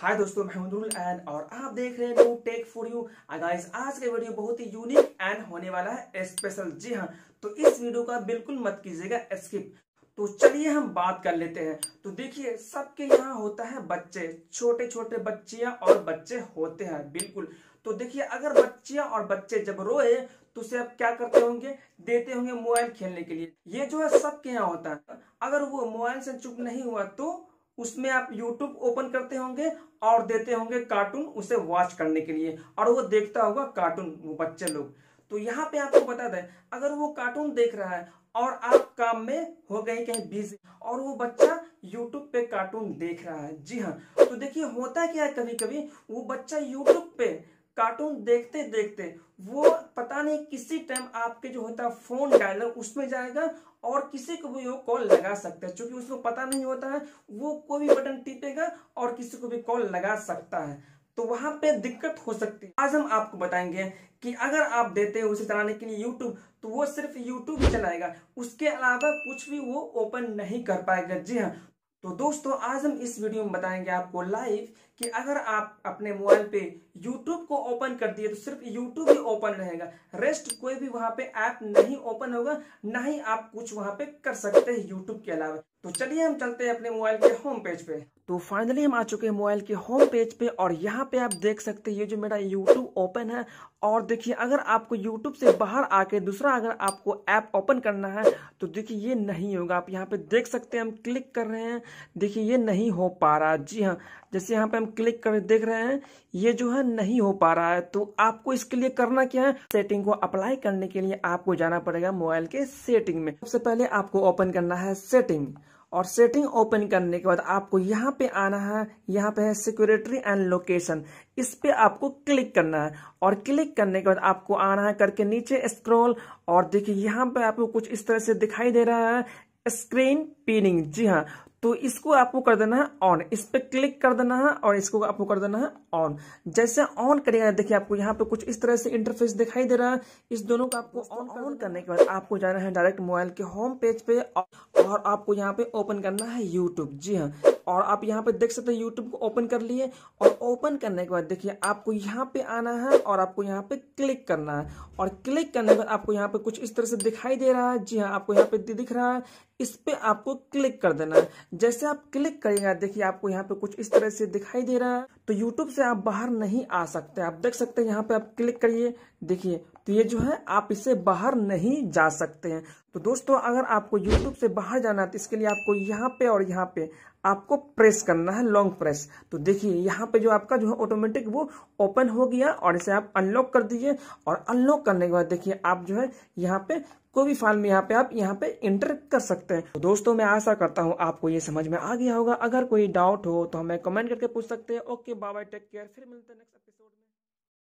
हाय दोस्तों मैं अमरुल एन और आप देख रहे हैं टेक फॉर यू गाइस आज का वीडियो बहुत ही यूनिक एंड होने वाला है स्पेशल जी हां तो इस वीडियो का बिल्कुल मत कीजिएगा स्किप तो चलिए हम बात कर लेते हैं तो देखिए सबके यहाँ होता है बच्चे छोटे छोटे बच्चियां और बच्चे होते हैं बिल्कुल तो देखिए अगर बच्चियां और बच्चे जब रोए तो उसे आप क्या करते होंगे देते होंगे मोबाइल खेलने के लिए ये जो है सबके यहाँ होता है अगर वो मोबाइल से चुप नहीं हुआ तो उसमें आप यूट्यूब ओपन करते होंगे और देते होंगे कार्टून उसे वॉच करने के लिए और वो देखता होगा कार्टून वो बच्चे लोग तो यहाँ पे आपको बता दें अगर वो कार्टून देख रहा है और आप काम में हो गए कहीं बिजी और वो बच्चा यूट्यूब पे कार्टून देख रहा है जी हाँ तो देखिए होता क्या है कभी कभी वो बच्चा यूट्यूब पे कार्टून देखते देखते वो पता नहीं किसी टाइम आपके जो होता है फोन डायलर उसमें जाएगा और किसी को भी वो कॉल लगा सकता है क्योंकि उसको पता नहीं होता है वो कोई भी बटन टीपेगा और किसी को भी कॉल लगा सकता है तो वहां पे दिक्कत हो सकती है आज हम आपको बताएंगे कि अगर आप देते हैं उसे चलाने के लिए YouTube तो वो सिर्फ YouTube ही चलाएगा उसके अलावा कुछ भी वो ओपन नहीं कर पाएगा जी हाँ तो दोस्तों आज हम इस वीडियो में बताएंगे आपको लाइव कि अगर आप अपने मोबाइल पे YouTube को ओपन कर दिए तो सिर्फ YouTube ही ओपन रहेगा रेस्ट कोई भी वहां पे ऐप नहीं ओपन होगा ना ही आप कुछ वहां पे कर सकते हैं YouTube के अलावा तो चलिए हम चलते हैं अपने मोबाइल के होम पेज पे तो फाइनली हम आ चुके हैं मोबाइल के होम पेज पे और यहाँ पे आप देख सकते हैं ये जो मेरा यूट्यूब ओपन है और देखिए अगर आपको यूट्यूब से बाहर आके दूसरा अगर आपको ऐप ओपन करना है तो देखिए ये नहीं होगा आप यहाँ पे देख सकते हैं हम क्लिक कर रहे हैं देखिए ये नहीं हो पा रहा जी हाँ जैसे यहाँ पे हम क्लिक कर देख रहे हैं ये जो है नहीं हो पा रहा है तो आपको इसके लिए करना क्या है सेटिंग को अप्लाई करने के लिए आपको जाना पड़ेगा मोबाइल के सेटिंग में सबसे पहले आपको ओपन करना है सेटिंग और सेटिंग ओपन करने के बाद आपको यहाँ पे आना है यहाँ पे है सिक्योरिटी एंड लोकेशन इस पे आपको क्लिक करना है और क्लिक करने के बाद आपको आना है करके नीचे स्क्रॉल और देखिए यहाँ पे आपको कुछ इस तरह से दिखाई दे रहा है स्क्रीन पिनिंग जी हाँ तो इसको आपको कर देना है ऑन इस पे क्लिक कर देना है और इसको आपको कर देना है ऑन जैसे ऑन करेगा देखिए आपको यहाँ पे कुछ इस तरह से इंटरफेस दिखाई दे रहा है इस दोनों को आपको ऑन ऑन करने के बाद आपको जाना है डायरेक्ट मोबाइल के होम पेज पे और आपको यहाँ पे ओपन करना है यूट्यूब जी हाँ और आप यहाँ पे देख सकते हैं यूट्यूब को ओपन कर लिए और ओपन करने के बाद देखिए आपको यहाँ पे आना है और आपको यहाँ पे क्लिक करना है और क्लिक करने के बाद आपको यहाँ पे कुछ इस तरह से दिखाई दे रहा है जी हाँ आपको यहाँ पे दिख रहा है इस पे आपको क्लिक कर देना है जैसे आप क्लिक करेंगे देखिए आपको यहाँ पे कुछ इस तरह से दिखाई दे रहा है तो यूट्यूब से आप बाहर नहीं आ सकते आप देख सकते हैं यहाँ पे आप क्लिक करिए देखिए तो ये जो है आप इससे बाहर नहीं जा सकते हैं तो दोस्तों अगर आपको यूट्यूब से बाहर जाना है तो इसके लिए आपको यहाँ पे और यहाँ पे आपको प्रेस करना है लॉन्ग प्रेस तो देखिए यहाँ पे जो आपका जो है ऑटोमेटिक वो ओपन हो गया और इसे आप अनलॉक कर दीजिए और अनलॉक करने के बाद देखिए आप जो है यहाँ पे कोई भी फाइल में यहाँ पे आप यहाँ पे इंटर कर सकते हैं तो दोस्तों मैं आशा करता हूँ आपको ये समझ में आ गया होगा अगर कोई डाउट हो तो हमें कमेंट करके पूछ सकते हैं ओके बाय टेक केयर फिर मिलते हैं नेक्स्ट एपिसोड में